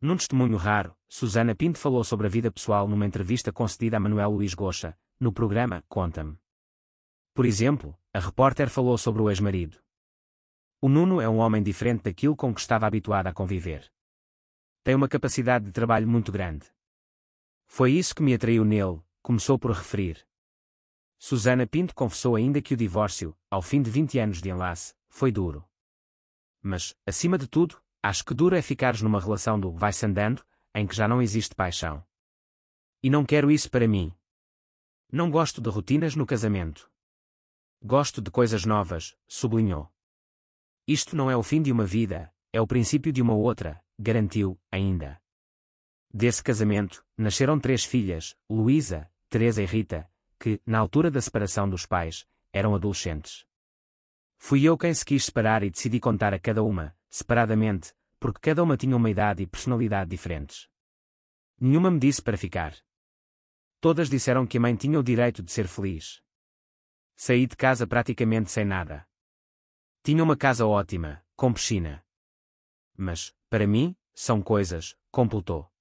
Num testemunho raro, Susana Pinto falou sobre a vida pessoal numa entrevista concedida a Manuel Luís Gocha, no programa Conta-me. Por exemplo, a repórter falou sobre o ex-marido. O Nuno é um homem diferente daquilo com que estava habituado a conviver. Tem uma capacidade de trabalho muito grande. Foi isso que me atraiu nele, começou por referir. Susana Pinto confessou ainda que o divórcio, ao fim de 20 anos de enlace, foi duro. Mas, acima de tudo, Acho que duro é ficares numa relação do vai-se andando, em que já não existe paixão. E não quero isso para mim. Não gosto de rotinas no casamento. Gosto de coisas novas, sublinhou. Isto não é o fim de uma vida, é o princípio de uma outra, garantiu, ainda. Desse casamento, nasceram três filhas, Luísa, Teresa e Rita, que, na altura da separação dos pais, eram adolescentes. Fui eu quem se quis separar e decidi contar a cada uma, separadamente, porque cada uma tinha uma idade e personalidade diferentes. Nenhuma me disse para ficar. Todas disseram que a mãe tinha o direito de ser feliz. Saí de casa praticamente sem nada. Tinha uma casa ótima, com piscina. Mas, para mim, são coisas, completou.